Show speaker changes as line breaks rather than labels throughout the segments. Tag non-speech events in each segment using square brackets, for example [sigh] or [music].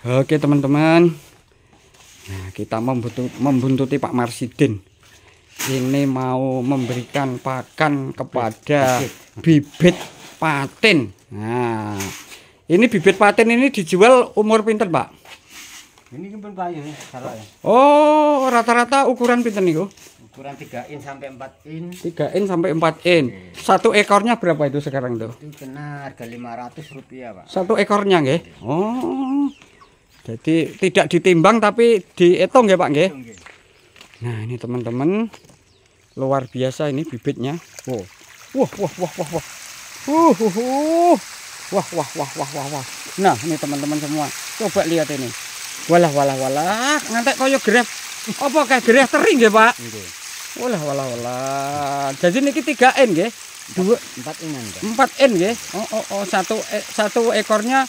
Oke teman-teman Nah kita membuntuti Pak Marsidin Ini mau memberikan pakan kepada bibit patin Nah ini bibit patin ini dijual umur pinter Pak?
Ini pun payu ya, salah ya.
Oh, rata-rata ukuran pinter nih
ukuran 3 in sampai 4 in
3 in sampai 4 in Oke. satu ekornya berapa itu sekarang tuh
itu kena harga 500 rupiah pak
satu ekornya nggih oh jadi tidak ditimbang tapi dihitung ya Pak nge? Nah, ini teman-teman luar biasa ini bibitnya. Wow. Wah, wah, wah, wah, wah. Uh, uh, uh. Wah, wah, wah, wah, wah, wah. Nah, ini teman-teman semua. Coba lihat ini. Walah, walah, walah. Ngantek koyo gereh. Apa kayak gereh tering ya, Pak? Walah, walah, walah. Jadi niki 3N ya dua empat n empat n ya oh oh oh satu eh, satu ekornya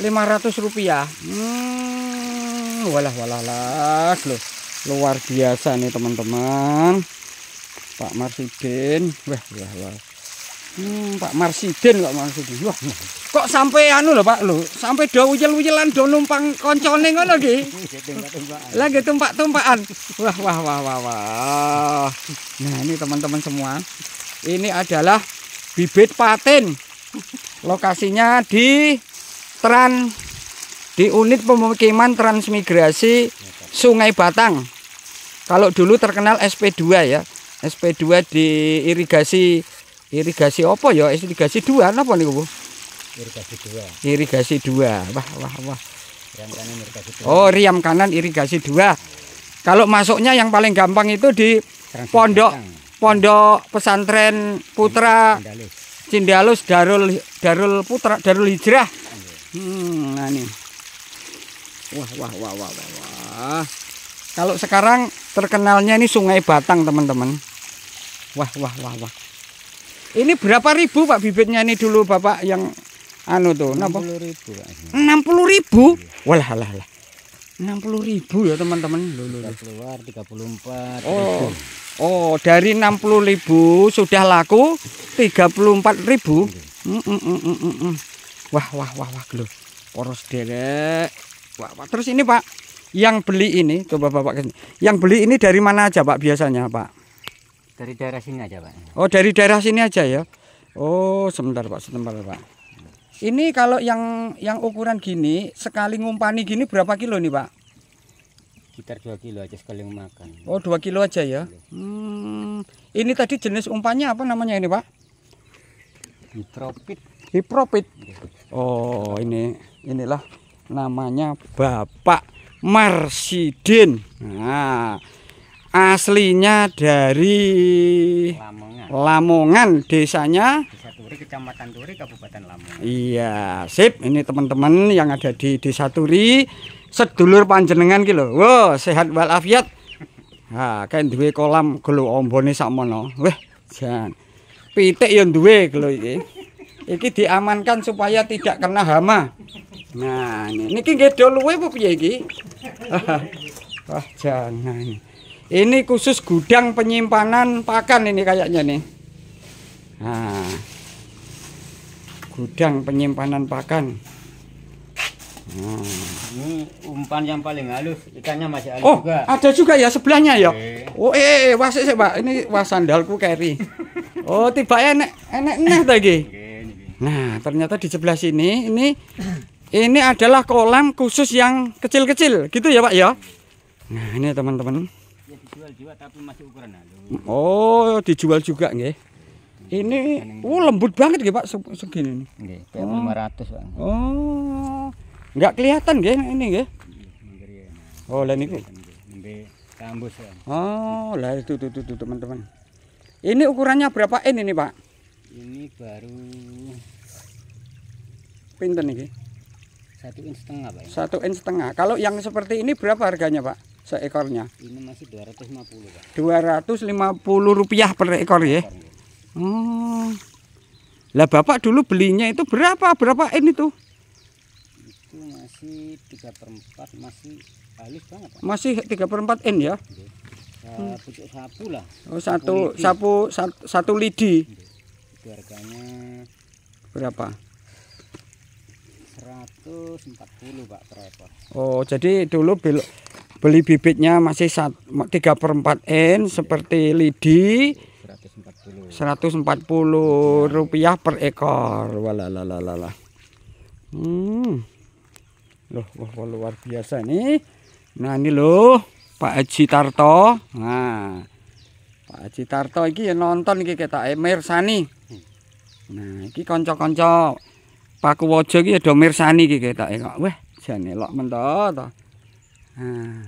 lima ratus rupiah hmm walah walah lah loh luar biasa nih teman-teman Pak Marsiden wah wah wah hmm, Pak Marsiden kok Marsiden wah kok sampai anu loh Pak lo sampai dua wujel wujelan dua numpang konconing ngono lagi lagi tumpak tumpakan wah wah wah wah wah nah ini teman-teman semua ini adalah bibit patin. Lokasinya di Tran di unit pemukiman transmigrasi Sungai Batang. Kalau dulu terkenal SP2 ya. SP2 di irigasi irigasi apa ya? Irigasi 2 apa niku, Bu?
Irigasi 2.
Irigasi 2. Wah wah wah. Riam
kanan irigasi 2.
Oh, riam kanan irigasi 2. Kalau masuknya yang paling gampang itu di Pondok Pondok Pesantren Putra Cindalus Darul Darul Putra Darul Hijrah. Iya. Hmm, nah ini. Wah, wah, wah, wah, wah. wah. Kalau sekarang terkenalnya ini Sungai Batang, teman-teman. Wah, wah, wah, wah. Ini berapa ribu Pak bibitnya ini dulu Bapak yang anu tuh? 60 ribu. 60
ribu? Iya. Walah, lah, lah. 60
ribu ya teman-teman.
Keluar 34
Oh. Ribu. Oh, dari 60.000 sudah laku 34.000. Mm, mm, mm, wah, wah, wah, wah, gelo. Poros derek.
Wah, wah, terus ini, Pak,
yang beli ini coba Bapak kesini. Yang beli ini dari mana aja, Pak, biasanya, Pak?
Dari daerah sini aja, Pak.
Oh, dari daerah sini aja ya. Oh, sebentar, Pak, sebentar, Pak. Ini kalau yang yang ukuran gini, sekali ngumpani gini berapa kilo nih, Pak?
sekitar 2 kilo aja sekali makan.
Oh, 2 kilo aja ya. Iya. Hmm. Ini tadi jenis umpannya apa namanya ini, Pak?
Hipropit.
Hipropit. Iya. Oh, ini inilah namanya Bapak Marsidin. Nah, aslinya dari Lamongan, Lamongan desanya
Turi, Kecamatan Turi, Kabupaten
Lamongan. Iya, sip. Ini teman-teman yang ada di Desa Turi, sedulur panjenengan ki lho. Wow, sehat walafiat. [laughs] Ha, kan duwe kolam gelo ombone sakmono. Weh, jan. Pitik yang duwe gelo iki. Iki diamankan supaya tidak kena hama. Nah, ini niki nggih do luwe apa piye iki? [laughs] Wah, jangan. Nah, ini khusus gudang penyimpanan pakan ini kayaknya nih. Nah gudang penyimpanan pakan
hmm. ini umpan yang paling halus ikannya masih halus oh, juga
ada juga ya sebelahnya ya e. oh eh, eh, eh wasi sih pak ini wasandalku carry oh tiba enek enek enek lagi nah ternyata di sebelah sini ini ini adalah kolam khusus yang kecil-kecil gitu ya pak ya nah ini ya, teman-teman ya, dijual juga tapi masih ukuran halus oh dijual juga nggih ini oh lembut banget ya Pak segini. Nggih, oh. Pak. Oh. nggak kelihatan nggih ini ya? Oh, lain itu. Tambus, Oh, lah itu tuh tuh teman-teman. Ini ukurannya berapa in ini, Pak?
Ini baru pinter nih. Satu in setengah, Pak.
Satu in setengah. Kalau yang seperti ini berapa harganya, Pak? Seekornya?
Ini masih 250,
Pak. 250 rupiah per ekor, per ekor ya. Oh. Lah Bapak dulu belinya itu berapa? Berapa ini tuh?
Itu masih 3 per 4, masih halus banget. Pak.
Masih 3 per 4 N ya? Iya.
Uh, pucuk sapu lah. Oh, satu satu sapu satu, satu lidi. Itu harganya berapa? 140 Pak per ekor.
Oh, jadi dulu beli bibitnya masih 3 per 4 N seperti lidi. 140 rupiah per ekor walalalalala. hmm. loh wah, wah luar biasa nih nah ini loh Pak Haji Tarto nah Pak Haji Tarto ini ya nonton ini kita mirsani nah ini konco-konco Pak Kuwojo ini ya mirsani ini kita kok wah jangan lok mentok nah.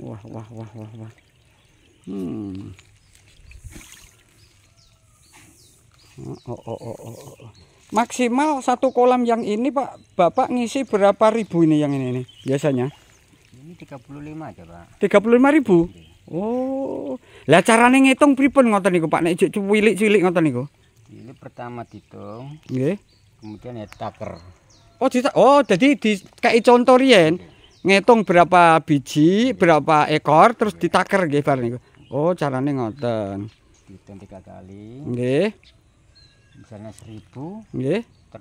wah wah wah wah wah hmm Oh oh, oh, oh, oh, oh. Maksimal satu kolam yang ini, Pak. Bapak ngisi berapa ribu ini yang ini, ini biasanya?
Ini 35 aja, Pak.
35 ribu? Oh. Lah carane ngitung pripun ngoten niku, Pak? Nek cilik-cilik ngoten niku.
Ini pertama ditung. Nggih. Kemudian ya
Oh, di, oh, jadi di kayak contoh rien, ngitung berapa biji, berapa ekor, terus ditaker gitu, Oh, caranya ngoten.
Ditung tiga kali. Nggih. misalnya seribu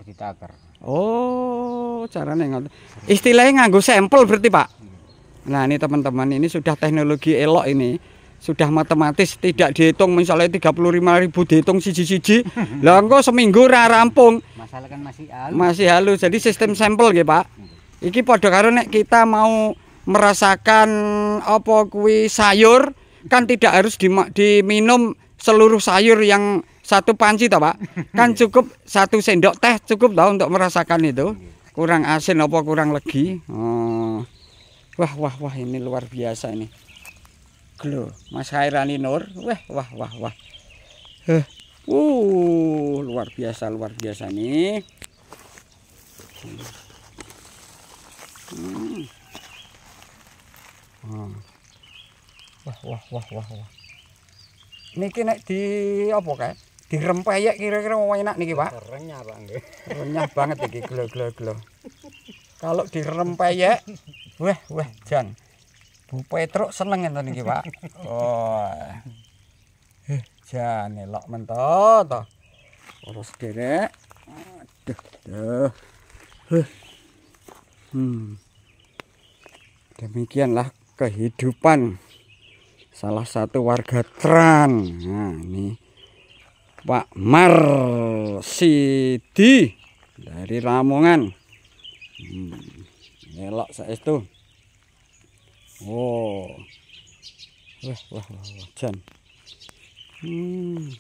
kita agar.
oh cara ngoten istilahnya nganggu sampel berarti Pak iya. nah ini teman-teman ini sudah teknologi elok ini sudah matematis tidak dihitung misalnya lima ribu dihitung siji-siji [laughs] lah engko seminggu ra rampung masalah kan masih halus masih halus jadi sistem sampel ya Pak iya. iki pada karena kita mau merasakan apa kui sayur kan tidak harus diminum seluruh sayur yang satu panci toh Pak. [laughs] Kan iya. cukup satu sendok teh cukup toh untuk merasakan itu. Kurang asin apa kurang legi. Oh. Wah wah wah ini luar biasa ini. Glo, Mas Khairani Nur. Wah wah wah wah. eh, Uh, luar biasa luar biasa nih. Hmm. Hmm. Wah wah wah wah wah. Niki nek di apa kae? dirempeyek kira-kira mau enak nih Pak. Renyah, Pak Renyah banget nih gelo gelo gelo Kalau dirempeyek peyek, weh weh jan. Bu Petruk seneng ya nih Pak. Oh. Eh, jan elok mentot to. Ora sederek. Aduh, aduh. Huh. Hmm. Demikianlah kehidupan salah satu warga Tran. Nah, ini Pak Marsidi dari Lamongan. Hmm, elok itu. Oh. Wah, wah, wah, wah, jan. Hmm.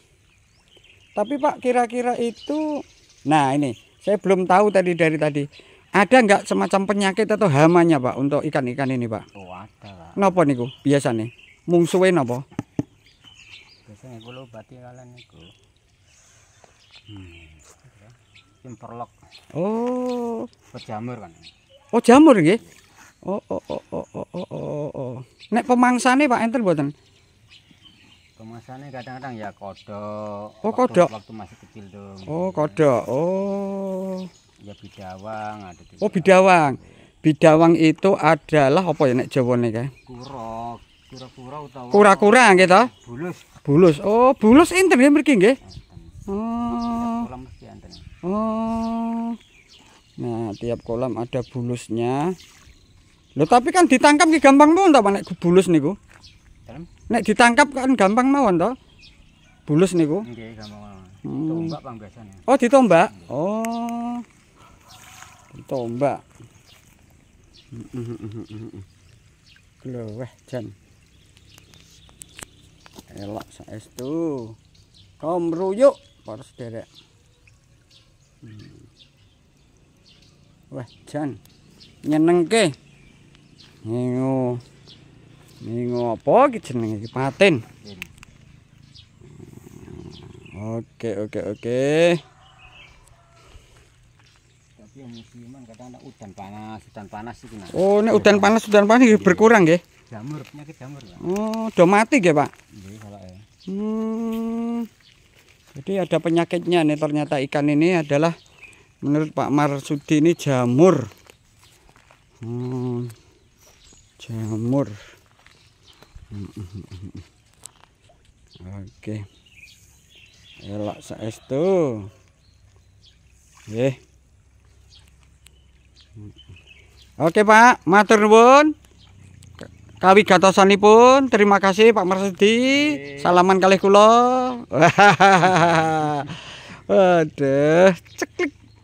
Tapi Pak kira-kira
itu
nah ini saya belum tahu tadi dari tadi ada nggak semacam penyakit atau hamanya Pak untuk ikan-ikan ini Pak?
Oh ada lah.
Nopo niku biasa nih mungsuwe nopo?
Biasanya kalau obati kalian niku. Timperlok. Oh, pejamur kan.
Oh, jamur nggih. Oh, oh, oh, oh, oh, Nek pemangsane Pak enten mboten?
Pemangsane kadang-kadang ya kodok. Oh, kodok. Waktu, masih kecil dong. Oh,
kodok. Oh.
Ya bidawang ada juga.
Oh, bidawang. Bidawang itu adalah apa ya nek jawane kae? Kura.
Kura-kura utawa
Kura-kura nggih to? Bulus. Bulus. Oh, bulus enten nggih mriki nggih. oh oh nah tiap kolam ada bulusnya lo tapi kan ditangkap ki gampang mawon ta nek bulus niku nek ditangkap kan gampang mawon ta bulus niku
nggih hmm. tombak
oh ditombak oh ditombak Gloweh jan. Elok saestu. Kom ruyuk lapor sederek hmm. wah jan nyenengke ngingu ngingu apa iki jenenge iki patin
hmm.
oke oke oke
tapi musiman kata anak udan panas udan panas sih. oh ini udan
panas udan panas iki berkurang ya?
jamur penyakit jamur ya
oh udah mati ya Pak iya, kalau ya hmm jadi ada penyakitnya nih ternyata ikan ini adalah menurut Pak Marsudi ini jamur. Hmm, jamur. Oke. saes tuh. Eh. Oke, Pak. Matur nuwun. Kawi gatosanipun, terima kasih Pak Marsudi. Salaman kali kula. [laughs] Waduh, ceklik.